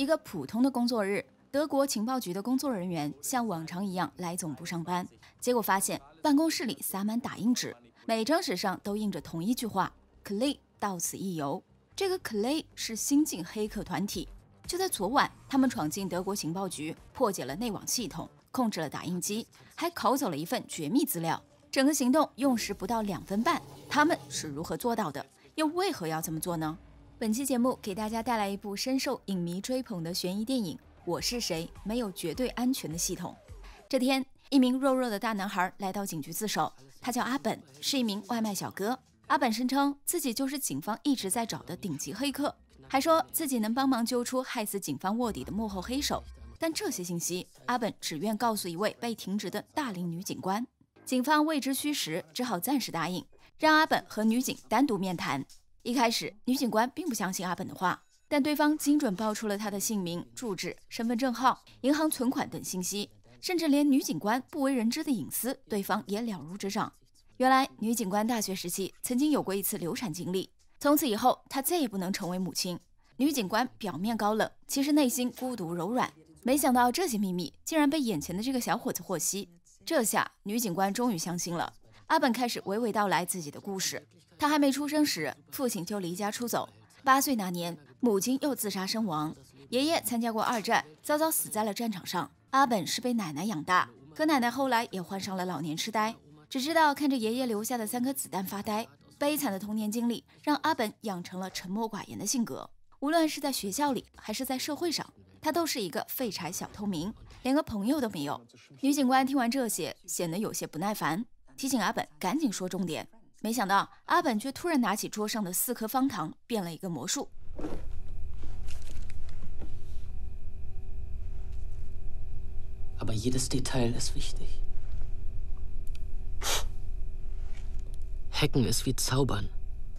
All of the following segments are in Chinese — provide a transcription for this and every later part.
一个普通的工作日，德国情报局的工作人员像往常一样来总部上班，结果发现办公室里洒满打印纸，每张纸上都印着同一句话：“Clay 到此一游。”这个 Clay 是新晋黑客团体。就在昨晚，他们闯进德国情报局，破解了内网系统，控制了打印机，还拷走了一份绝密资料。整个行动用时不到两分半。他们是如何做到的？又为何要这么做呢？本期节目给大家带来一部深受影迷追捧的悬疑电影《我是谁？没有绝对安全的系统》。这天，一名弱弱的大男孩来到警局自首，他叫阿本，是一名外卖小哥。阿本声称自己就是警方一直在找的顶级黑客，还说自己能帮忙揪出害死警方卧底的幕后黑手。但这些信息，阿本只愿告诉一位被停职的大龄女警官。警方未知虚实，只好暂时答应，让阿本和女警单独面谈。一开始，女警官并不相信阿本的话，但对方精准报出了他的姓名、住址、身份证号、银行存款等信息，甚至连女警官不为人知的隐私，对方也了如指掌。原来，女警官大学时期曾经有过一次流产经历，从此以后她再也不能成为母亲。女警官表面高冷，其实内心孤独柔软。没想到这些秘密竟然被眼前的这个小伙子获悉，这下女警官终于相信了。阿本开始娓娓道来自己的故事。他还没出生时，父亲就离家出走。八岁那年，母亲又自杀身亡。爷爷参加过二战，早早死在了战场上。阿本是被奶奶养大，可奶奶后来也患上了老年痴呆，只知道看着爷爷留下的三颗子弹发呆。悲惨的童年经历让阿本养成了沉默寡言的性格。无论是在学校里还是在社会上，他都是一个废柴小透明，连个朋友都没有。女警官听完这些，显得有些不耐烦，提醒阿本赶紧说重点。没想到阿本却突然拿起桌上的四颗方糖，变了一个魔术。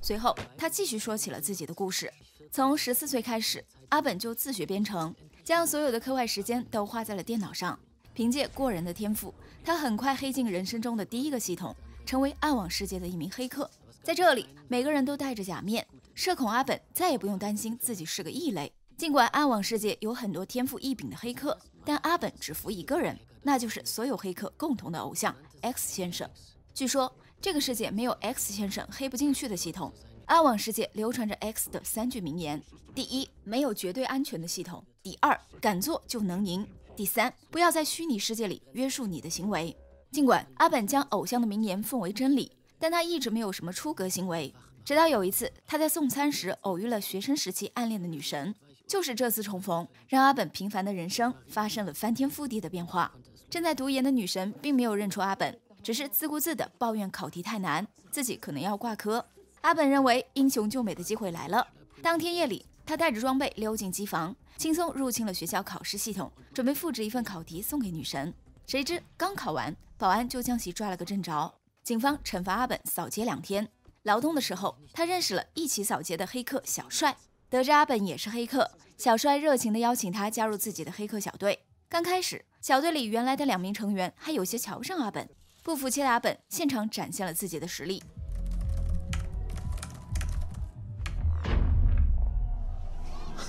随后，他继续说起了自己的故事：从十四岁开始，阿本就自学编程，将所有的课外时间都花在了电脑上。凭借过人的天赋，他很快黑进人生中的第一个系统。成为暗网世界的一名黑客，在这里，每个人都戴着假面。社恐阿本再也不用担心自己是个异类。尽管暗网世界有很多天赋异禀的黑客，但阿本只服一个人，那就是所有黑客共同的偶像 X 先生。据说，这个世界没有 X 先生黑不进去的系统。暗网世界流传着 X 的三句名言：第一，没有绝对安全的系统；第二，敢做就能赢；第三，不要在虚拟世界里约束你的行为。尽管阿本将偶像的名言奉为真理，但他一直没有什么出格行为。直到有一次，他在送餐时偶遇了学生时期暗恋的女神，就是这次重逢让阿本平凡的人生发生了翻天覆地的变化。正在读研的女神并没有认出阿本，只是自顾自地抱怨考题太难，自己可能要挂科。阿本认为英雄救美的机会来了。当天夜里，他带着装备溜进机房，轻松入侵了学校考试系统，准备复制一份考题送给女神。谁知刚考完，保安就将其抓了个正着。警方惩罚阿本扫街两天劳动的时候，他认识了一起扫街的黑客小帅。得知阿本也是黑客，小帅热情的邀请他加入自己的黑客小队。刚开始，小队里原来的两名成员还有些瞧不上阿本，不服气的阿本现场展现了自己的实力。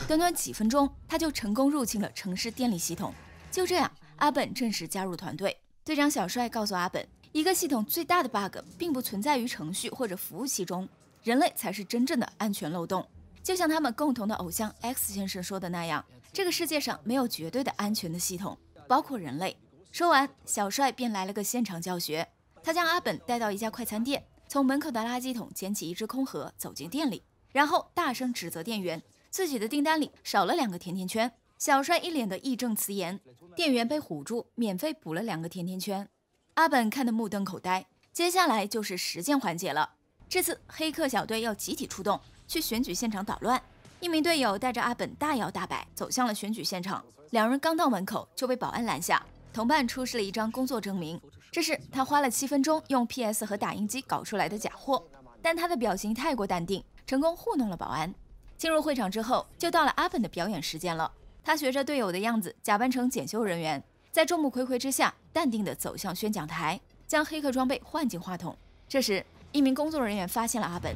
短短几分钟，他就成功入侵了城市电力系统。就这样。阿本正式加入团队，队长小帅告诉阿本，一个系统最大的 bug 并不存在于程序或者服务器中，人类才是真正的安全漏洞。就像他们共同的偶像 X 先生说的那样，这个世界上没有绝对的安全的系统，包括人类。说完，小帅便来了个现场教学，他将阿本带到一家快餐店，从门口的垃圾桶捡起一只空盒，走进店里，然后大声指责店员自己的订单里少了两个甜甜圈。小帅一脸的义正词严，店员被唬住，免费补了两个甜甜圈。阿本看得目瞪口呆。接下来就是实践环节了。这次黑客小队要集体出动，去选举现场捣乱。一名队友带着阿本大摇大摆走向了选举现场。两人刚到门口就被保安拦下。同伴出示了一张工作证明，这是他花了七分钟用 PS 和打印机搞出来的假货。但他的表情太过淡定，成功糊弄了保安。进入会场之后，就到了阿本的表演时间了。他学着队友的样子，假扮成检修人员，在众目睽睽之下，淡定的走向宣讲台，将黑客装备换进话筒。这时，一名工作人员发现了阿本。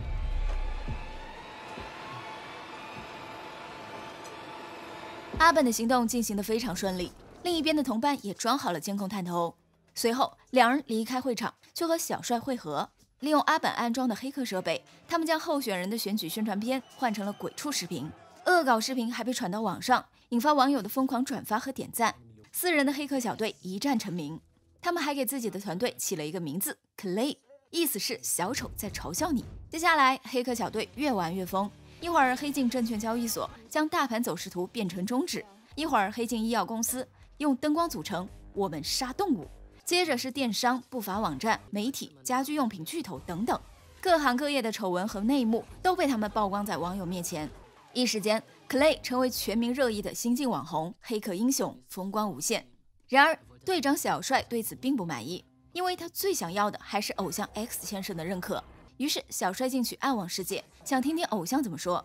阿本的行动进行的非常顺利，另一边的同伴也装好了监控探头。随后，两人离开会场，去和小帅会合。利用阿本安装的黑客设备，他们将候选人的选举宣传片换成了鬼畜视频，恶搞视频还被传到网上。引发网友的疯狂转发和点赞，四人的黑客小队一战成名。他们还给自己的团队起了一个名字 “Clay”，意思是小丑在嘲笑你。接下来，黑客小队越玩越疯，一会儿黑进证券交易所，将大盘走势图变成中指；一会儿黑进医药公司，用灯光组成“我们杀动物”。接着是电商、不法网站、媒体、家居用品巨头等等，各行各业的丑闻和内幕都被他们曝光在网友面前，一时间。Clay 成为全民热议的新晋网红，黑客英雄风光无限。然而，队长小帅对此并不满意，因为他最想要的还是偶像 X 先生的认可。于是，小帅进去暗网世界，想听听偶像怎么说。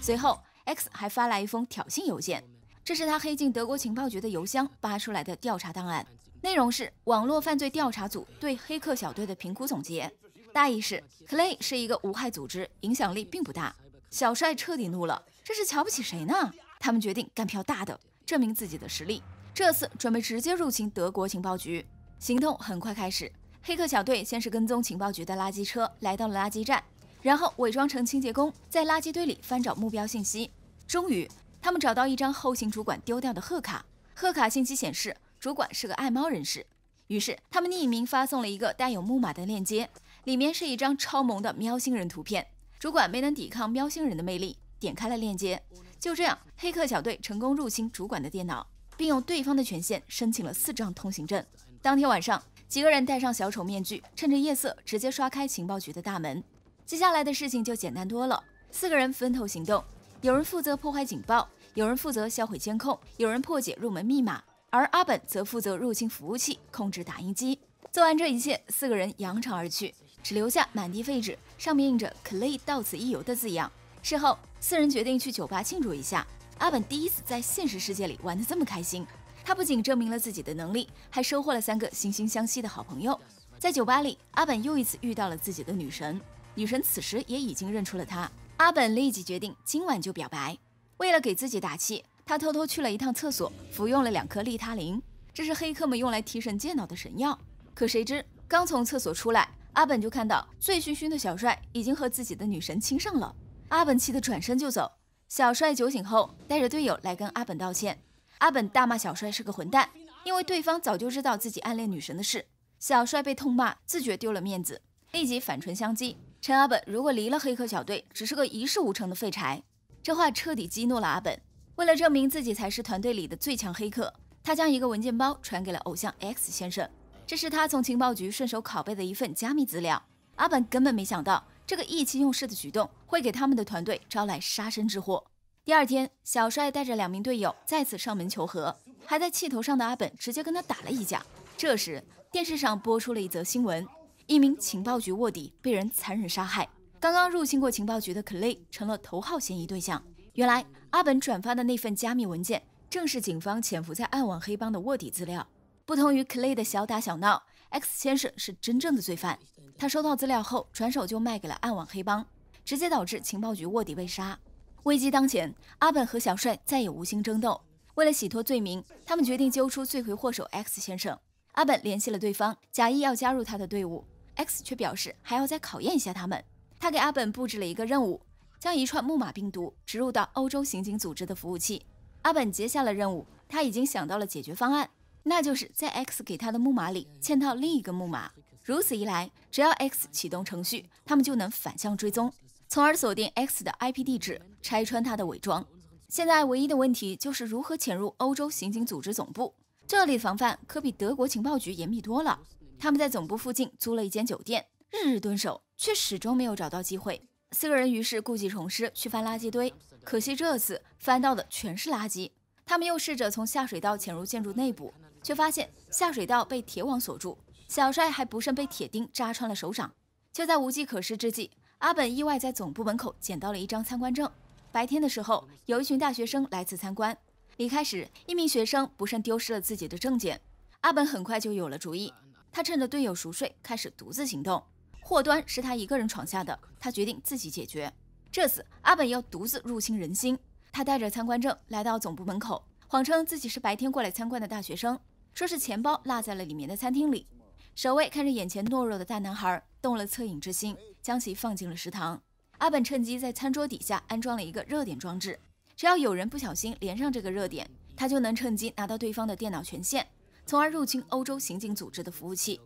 随后，X 还发来一封挑衅邮件，这是他黑进德国情报局的邮箱扒出来的调查档案，内容是网络犯罪调查组对黑客小队的评估总结。大意是，Clay 是一个无害组织，影响力并不大。小帅彻底怒了，这是瞧不起谁呢？他们决定干票大的，证明自己的实力。这次准备直接入侵德国情报局。行动很快开始，黑客小队先是跟踪情报局的垃圾车，来到了垃圾站，然后伪装成清洁工，在垃圾堆里翻找目标信息。终于，他们找到一张后勤主管丢掉的贺卡。贺卡信息显示，主管是个爱猫人士。于是，他们匿名发送了一个带有木马的链接，里面是一张超萌的喵星人图片。主管没能抵抗喵星人的魅力，点开了链接。就这样，黑客小队成功入侵主管的电脑，并用对方的权限申请了四张通行证。当天晚上，几个人戴上小丑面具，趁着夜色直接刷开情报局的大门。接下来的事情就简单多了，四个人分头行动，有人负责破坏警报，有人负责销毁监控，有人破解入门密码。而阿本则负责入侵服务器，控制打印机。做完这一切，四个人扬长而去，只留下满地废纸，上面印着 “Clay 到此一游”的字样。事后，四人决定去酒吧庆祝一下。阿本第一次在现实世界里玩得这么开心，他不仅证明了自己的能力，还收获了三个惺惺相惜的好朋友。在酒吧里，阿本又一次遇到了自己的女神，女神此时也已经认出了他。阿本立即决定今晚就表白。为了给自己打气。他偷偷去了一趟厕所，服用了两颗利他灵，这是黑客们用来提神健脑的神药。可谁知刚从厕所出来，阿本就看到醉醺醺的小帅已经和自己的女神亲上了。阿本气得转身就走。小帅酒醒后，带着队友来跟阿本道歉。阿本大骂小帅是个混蛋，因为对方早就知道自己暗恋女神的事。小帅被痛骂，自觉丢了面子，立即反唇相讥，称阿本如果离了黑客小队，只是个一事无成的废柴。这话彻底激怒了阿本。为了证明自己才是团队里的最强黑客，他将一个文件包传给了偶像 X 先生，这是他从情报局顺手拷贝的一份加密资料。阿本根本没想到这个意气用事的举动会给他们的团队招来杀身之祸。第二天，小帅带着两名队友再次上门求和，还在气头上的阿本直接跟他打了一架。这时，电视上播出了一则新闻，一名情报局卧底被人残忍杀害，刚刚入侵过情报局的 Clay 成了头号嫌疑对象。原来。阿本转发的那份加密文件，正是警方潜伏在暗网黑帮的卧底资料。不同于 Clay 的小打小闹，X 先生是真正的罪犯。他收到资料后，转手就卖给了暗网黑帮，直接导致情报局卧底被杀。危机当前，阿本和小帅再也无心争斗。为了洗脱罪名，他们决定揪出罪魁祸首 X 先生。阿本联系了对方，假意要加入他的队伍。X 却表示还要再考验一下他们，他给阿本布置了一个任务。将一串木马病毒植入到欧洲刑警组织的服务器，阿本接下了任务。他已经想到了解决方案，那就是在 X 给他的木马里嵌套另一个木马。如此一来，只要 X 启动程序，他们就能反向追踪，从而锁定 X 的 IP 地址，拆穿他的伪装。现在唯一的问题就是如何潜入欧洲刑警组织总部。这里的防范可比德国情报局严密多了。他们在总部附近租了一间酒店，日日蹲守，却始终没有找到机会。四个人于是故技重施去翻垃圾堆，可惜这次翻到的全是垃圾。他们又试着从下水道潜入建筑内部，却发现下水道被铁网锁住。小帅还不慎被铁钉扎穿了手掌。就在无计可施之际，阿本意外在总部门口捡到了一张参观证。白天的时候，有一群大学生来此参观，离开时一名学生不慎丢失了自己的证件。阿本很快就有了主意，他趁着队友熟睡，开始独自行动。祸端是他一个人闯下的，他决定自己解决。这次阿本要独自入侵人心，他带着参观证来到总部门口，谎称自己是白天过来参观的大学生，说是钱包落在了里面的餐厅里。守卫看着眼前懦弱的大男孩，动了恻隐之心，将其放进了食堂。阿本趁机在餐桌底下安装了一个热点装置，只要有人不小心连上这个热点，他就能趁机拿到对方的电脑权限，从而入侵欧洲刑警组织的服务器。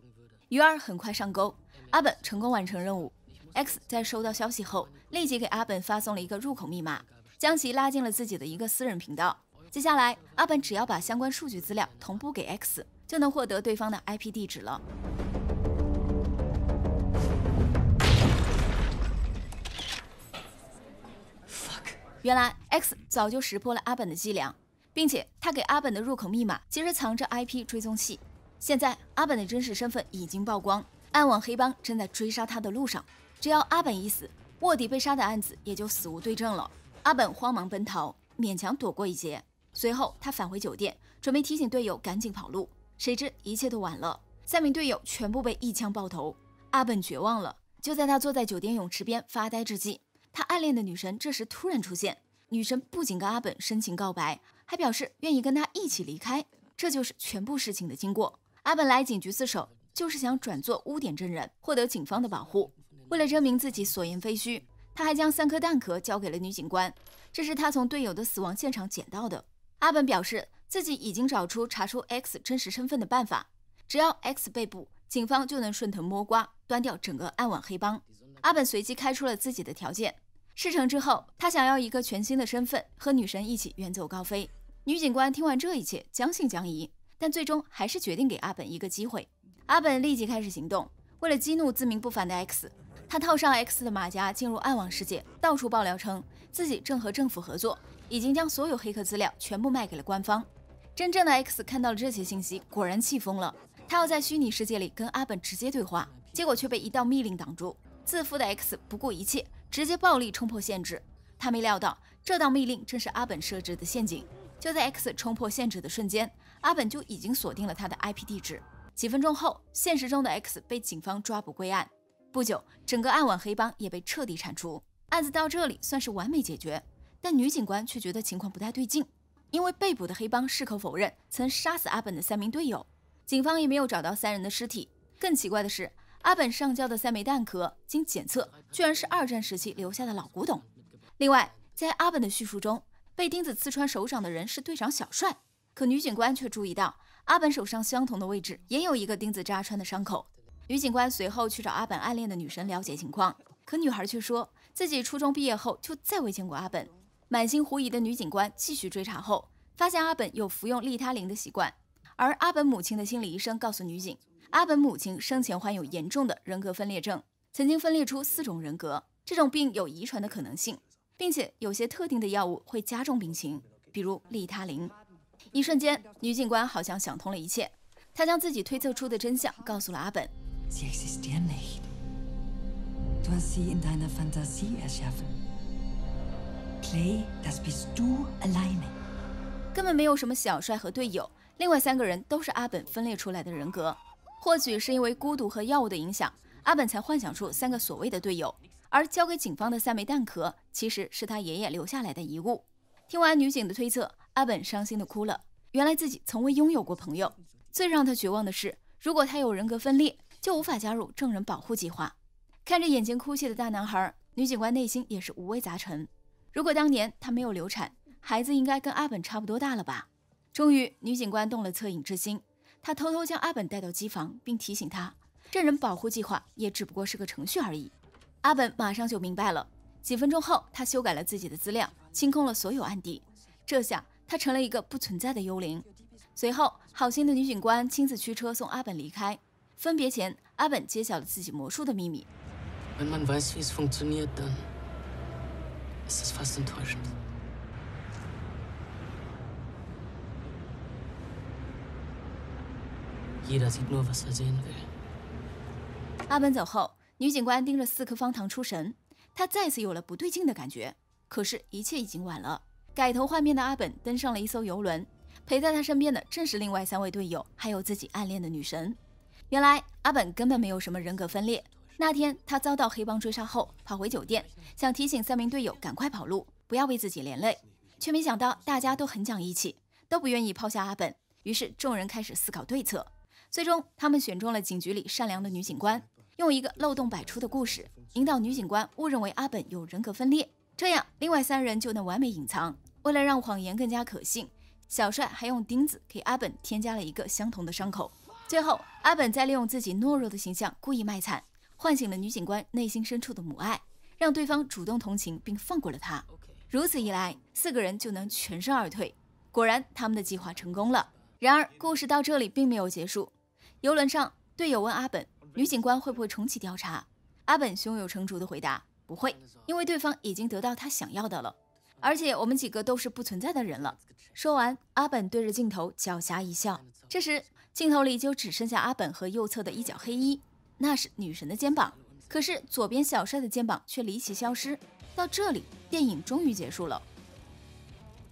鱼儿很快上钩。阿本成功完成任务，X 在收到消息后，立即给阿本发送了一个入口密码，将其拉进了自己的一个私人频道。接下来，阿本只要把相关数据资料同步给 X，就能获得对方的 IP 地址了。Fuck！原来 X 早就识破了阿本的伎俩，并且他给阿本的入口密码其实藏着 IP 追踪器。现在，阿本的真实身份已经曝光。暗网黑帮正在追杀他的路上，只要阿本一死，卧底被杀的案子也就死无对证了。阿本慌忙奔逃，勉强躲过一劫。随后，他返回酒店，准备提醒队友赶紧跑路，谁知一切都晚了，三名队友全部被一枪爆头。阿本绝望了，就在他坐在酒店泳池边发呆之际，他暗恋的女神这时突然出现。女神不仅跟阿本深情告白，还表示愿意跟他一起离开。这就是全部事情的经过。阿本来警局自首。就是想转做污点证人，获得警方的保护。为了证明自己所言非虚，他还将三颗弹壳交给了女警官，这是他从队友的死亡现场捡到的。阿本表示自己已经找出查出 X 真实身份的办法，只要 X 被捕，警方就能顺藤摸瓜，端掉整个暗网黑帮。阿本随即开出了自己的条件：事成之后，他想要一个全新的身份，和女神一起远走高飞。女警官听完这一切，将信将疑，但最终还是决定给阿本一个机会。阿本立即开始行动，为了激怒自命不凡的 X，他套上 X 的马甲进入暗网世界，到处爆料称自己正和政府合作，已经将所有黑客资料全部卖给了官方。真正的 X 看到了这些信息，果然气疯了，他要在虚拟世界里跟阿本直接对话，结果却被一道密令挡住。自负的 X 不顾一切，直接暴力冲破限制。他没料到这道密令正是阿本设置的陷阱。就在 X 冲破限制的瞬间，阿本就已经锁定了他的 IP 地址。几分钟后，现实中的 X 被警方抓捕归案。不久，整个暗网黑帮也被彻底铲除，案子到这里算是完美解决。但女警官却觉得情况不太对劲，因为被捕的黑帮矢口否认曾杀死阿本的三名队友，警方也没有找到三人的尸体。更奇怪的是，阿本上交的三枚弹壳经检测，居然是二战时期留下的老古董。另外，在阿本的叙述中，被钉子刺穿手掌的人是队长小帅，可女警官却注意到。阿本手上相同的位置也有一个钉子扎穿的伤口。女警官随后去找阿本暗恋的女神了解情况，可女孩却说自己初中毕业后就再未见过阿本。满心狐疑的女警官继续追查后，发现阿本有服用利他林的习惯。而阿本母亲的心理医生告诉女警，阿本母亲生前患有严重的人格分裂症，曾经分裂出四种人格。这种病有遗传的可能性，并且有些特定的药物会加重病情，比如利他林。一瞬间，女警官好像想通了一切，她将自己推测出的真相告诉了阿本。根本没有什么小帅和队友，另外三个人都是阿本分裂出来的人格。或许是因为孤独和药物的影响，阿本才幻想出三个所谓的队友。而交给警方的三枚弹壳，其实是他爷爷留下来的遗物。听完女警的推测。阿本伤心地哭了。原来自己从未拥有过朋友。最让他绝望的是，如果他有人格分裂，就无法加入证人保护计划。看着眼前哭泣的大男孩，女警官内心也是五味杂陈。如果当年她没有流产，孩子应该跟阿本差不多大了吧？终于，女警官动了恻隐之心，她偷偷将阿本带到机房，并提醒他，证人保护计划也只不过是个程序而已。阿本马上就明白了。几分钟后，他修改了自己的资料，清空了所有案底。这下。他成了一个不存在的幽灵。随后，好心的女警官亲自驱车送阿本离开。分别前，阿本揭晓了自己魔术的秘密。阿本走后，女警官盯着四颗方糖出神，她再次有了不对劲的感觉，可是，一切已经晚了。改头换面的阿本登上了一艘游轮，陪在他身边的正是另外三位队友，还有自己暗恋的女神。原来阿本根本没有什么人格分裂。那天他遭到黑帮追杀后，跑回酒店，想提醒三名队友赶快跑路，不要为自己连累。却没想到大家都很讲义气，都不愿意抛下阿本。于是众人开始思考对策，最终他们选中了警局里善良的女警官，用一个漏洞百出的故事引导女警官误认为阿本有人格分裂，这样另外三人就能完美隐藏。为了让谎言更加可信，小帅还用钉子给阿本添加了一个相同的伤口。最后，阿本再利用自己懦弱的形象故意卖惨，唤醒了女警官内心深处的母爱，让对方主动同情并放过了他。如此一来，四个人就能全身而退。果然，他们的计划成功了。然而，故事到这里并没有结束。游轮上，队友问阿本，女警官会不会重启调查？阿本胸有成竹地回答：“不会，因为对方已经得到他想要的了。”而且我们几个都是不存在的人了。说完，阿本对着镜头狡黠一笑。这时，镜头里就只剩下阿本和右侧的一角黑衣，那是女神的肩膀。可是，左边小帅的肩膀却离奇消失。到这里，电影终于结束了。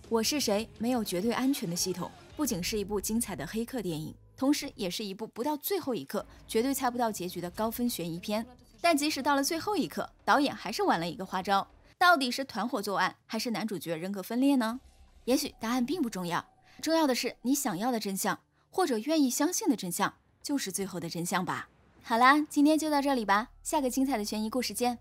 我是谁？没有绝对安全的系统，不仅是一部精彩的黑客电影，同时也是一部不到最后一刻绝对猜不到结局的高分悬疑片。但即使到了最后一刻，导演还是玩了一个花招。到底是团伙作案还是男主角人格分裂呢？也许答案并不重要，重要的是你想要的真相，或者愿意相信的真相，就是最后的真相吧。好啦，今天就到这里吧，下个精彩的悬疑故事见。